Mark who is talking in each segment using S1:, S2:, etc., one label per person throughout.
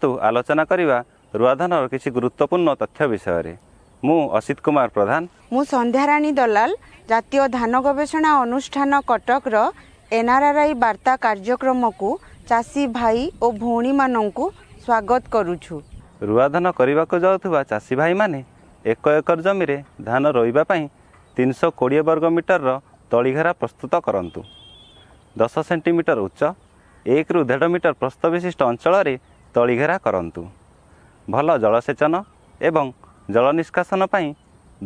S1: ବସ୍ତୁ ଆଲୋଚନା କରିବା ରୁଆଧାନର କିଛି ଗୁରୁତ୍ୱପୂର୍ଣ୍ଣ ତଥ୍ୟ ବିଷୟରେ ମୁଁ ଅସିତ କୁମାର ପ୍ରଧାନ
S2: ମୁଁ ସନ୍ଧ୍ୟାରାଣୀ ଦଲାଲ ଜାତୀୟ ଧାନ ଗବେଷଣା ଅନୁଷ୍ଠାନ କଟକର ଏନ୍ଆର୍ଆର୍ଆଇ ବାର୍ତ୍ତା କାର୍ଯ୍ୟକ୍ରମକୁ ଚାଷୀ ଭାଇ ଓ ଭଉଣୀମାନଙ୍କୁ ସ୍ୱାଗତ କରୁଛୁ
S1: ରୁଆଧାନ କରିବାକୁ ଯାଉଥିବା ଚାଷୀ ଭାଇମାନେ ଏକ ଏକର ଜମିରେ ଧାନ ରୋଇବା ପାଇଁ ତିନିଶହ କୋଡ଼ିଏ ବର୍ଗ ମିଟରର ତଳିଘେରା ପ୍ରସ୍ତୁତ କରନ୍ତୁ ଦଶ ସେଣ୍ଟିମିଟର ଉଚ୍ଚ ଏକରୁ ଦେଢ଼ ମିଟର ପ୍ରସ୍ତ ବିଶିଷ୍ଟ ଅଞ୍ଚଳରେ ତଳିଘେରା କରନ୍ତୁ ଭଲ ଜଳସେଚନ ଏବଂ ଜଳ ନିଷ୍କାସନ ପାଇଁ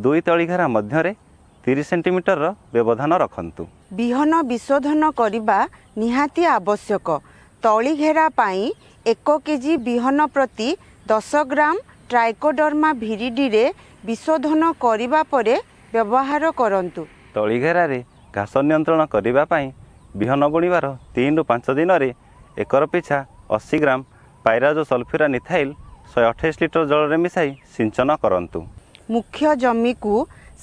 S1: ଦୁଇ ତଳିଘେରା ମଧ୍ୟରେ ତିରିଶ ସେଣ୍ଟିମିଟରର ବ୍ୟବଧାନ ରଖନ୍ତୁ
S2: ବିହନ ବିଶୋଧନ କରିବା ନିହାତି ଆବଶ୍ୟକ ତଳିଘେରା ପାଇଁ ଏକ କେଜି ବିହନ ପ୍ରତି ଦଶ ଗ୍ରାମ ଟ୍ରାଇକୋଡର୍ମା ଭିରିଡ଼ିରେ ବିଶୋଧନ କରିବା ପରେ ବ୍ୟବହାର କରନ୍ତୁ
S1: ତଳିଘେରାରେ ଘାସ ନିୟନ୍ତ୍ରଣ କରିବା ପାଇଁ ବିହନ ବୁଣିବାର ତିନିରୁ ପାଞ୍ଚ ଦିନରେ ଏକର ପିଛା ଅଶୀ ଗ୍ରାମ ପାଇରାଜ ସଲଫିରା ନିଥାଇଲ ଶହେ ଅଠେଇଶ ଲିଟର ଜଳରେ ମିଶାଇ ସିଞ୍ଚନ କରନ୍ତୁ
S2: ମୁଖ୍ୟ ଜମିକୁ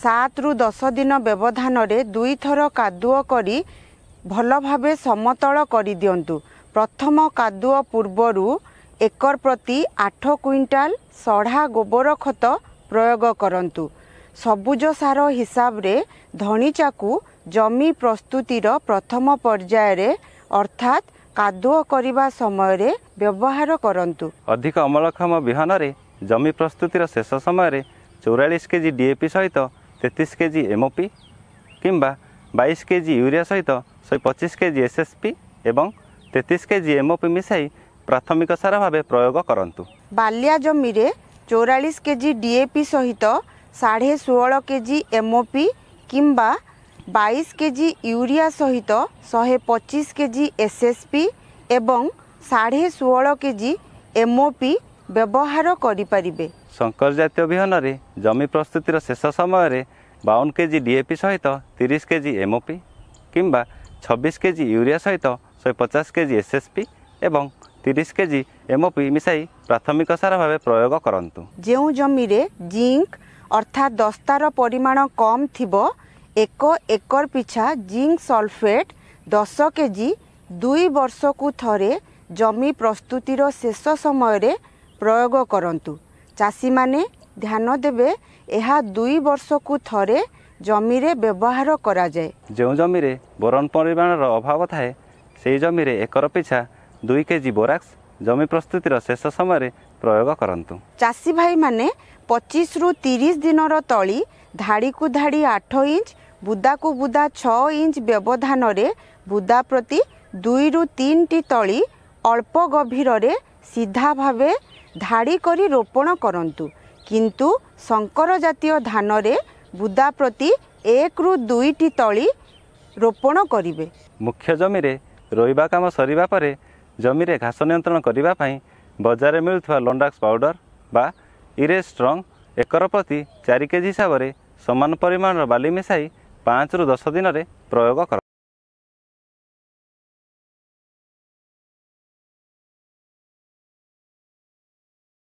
S2: ସାତରୁ ଦଶ ଦିନ ବ୍ୟବଧାନରେ ଦୁଇଥର କାଦୁଅ କରି ଭଲ ଭାବେ ସମତଳ କରିଦିଅନ୍ତୁ ପ୍ରଥମ କାଦୁଅ ପୂର୍ବରୁ ଏକର ପ୍ରତି ଆଠ କୁଇଣ୍ଟାଲ ସଢ଼ା ଗୋବର ଖତ ପ୍ରୟୋଗ କରନ୍ତୁ ସବୁଜ ସାର ହିସାବରେ ଧଣିଚାକୁ ଜମି ପ୍ରସ୍ତୁତିର ପ୍ରଥମ ପର୍ଯ୍ୟାୟରେ ଅର୍ଥାତ୍ କାଦୁଅ କରିବା ସମୟରେ ବ୍ୟବହାର କରନ୍ତୁ
S1: ଅଧିକ ଅମଳକ୍ଷମ ବିହନରେ ଜମି ପ୍ରସ୍ତୁତିର ଶେଷ ସମୟରେ ଚଉରାଳିଶ କେଜି ପି ସହିତ ତେତିଶ କେଜି ପି କିମ୍ବା ବାଇଶ କେଜି ୟୁରିଆ ସହିତ ଶହେ ପଚିଶ କେଜି ପି ଏବଂ ତେତିଶ କେଜି ପି ମିଶାଇ ପ୍ରାଥମିକ ସାର ଭାବେ ପ୍ରୟୋଗ କରନ୍ତୁ
S2: ବାଲିଆ ଜମିରେ ଚଉରାଳିଶ କେଜି ପି ସହିତ ସାଢ଼େ ଷୋହଳ କେଜି ପି କିମ୍ବା বাইশ কেজি ইউরিয়া সহিত শহে পঁচিশ কেজি এসএসপি এবং সাড়ে ষোল কেজি এমওপি ব্যবহার করে
S1: শঙ্কর জাতীয় বিহନରେ জমি প্রস্তুতির শেষ সময়ের বাউন কেজি ডিএপি সহিত তিরিশ কেজি এমওপি কিংবা ছবিশ কেজি ইউরিয়া সহিত শহে পচাশ কেজি এসএসপি এবং তিরিশ কেজি এমওপি মিশাই প্রাথমিক সার ভাবে প্রয়োগ করতু
S2: যে জমিরে জিঙ্ক অর্থাৎ দস্তার পরিমাণ কম থিব ଏକ ଏକର ପିଛା ଜିଙ୍କ ସଲଫେଟ୍ ଦଶ କେଜି ଦୁଇ ବର୍ଷକୁ ଥରେ ଜମି ପ୍ରସ୍ତୁତିର ଶେଷ ସମୟରେ ପ୍ରୟୋଗ କରନ୍ତୁ ଚାଷୀମାନେ ଧ୍ୟାନ ଦେବେ ଏହା ଦୁଇ ବର୍ଷକୁ ଥରେ ଜମିରେ ବ୍ୟବହାର କରାଯାଏ
S1: ଯେଉଁ ଜମିରେ ବୋରନ୍ ପରିମାଣର ଅଭାବ ଥାଏ ସେହି ଜମିରେ ଏକର ପିଛା ଦୁଇ କେଜି ବୋରାକ୍ସ ଜମି ପ୍ରସ୍ତୁତିର ଶେଷ ସମୟରେ ପ୍ରୟୋଗ କରନ୍ତୁ
S2: ଚାଷୀ ଭାଇମାନେ ପଚିଶରୁ ତିରିଶ ଦିନର ତଳି ଧାଡ଼ିକୁ ଧାଡ଼ି ଆଠ ଇଞ୍ଚ ବୁଦାକୁ ବୁଦା ଛଅ ଇଞ୍ଚ ବ୍ୟବଧାନରେ ବୁଦା ପ୍ରତି ଦୁଇରୁ ତିନିଟି ତଳି ଅଳ୍ପ ଗଭୀରରେ ସିଧା ଭାବେ ଧାଡ଼ି କରି ରୋପଣ କରନ୍ତୁ କିନ୍ତୁ ଶଙ୍କର ଜାତୀୟ ଧାନରେ ବୁଦା ପ୍ରତି ଏକରୁ ଦୁଇଟି ତଳି ରୋପଣ କରିବେ
S1: ମୁଖ୍ୟ ଜମିରେ ରୋଇବା କାମ ସରିବା ପରେ ଜମିରେ ଘାସ ନିୟନ୍ତ୍ରଣ କରିବା ପାଇଁ ବଜାରରେ ମିଳୁଥିବା ଲଣ୍ଡାକ୍ସ ପାଉଡ଼ର ବା ଇରେ ଷ୍ଟ୍ରଙ୍ଗ ଏକର ପ୍ରତି ଚାରି କେଜି ହିସାବରେ
S2: ସମାନ ପରିମାଣର ବାଲି ମିଶାଇ ପାଞ୍ଚରୁ ଦଶ ଦିନରେ ପ୍ରୟୋଗ କର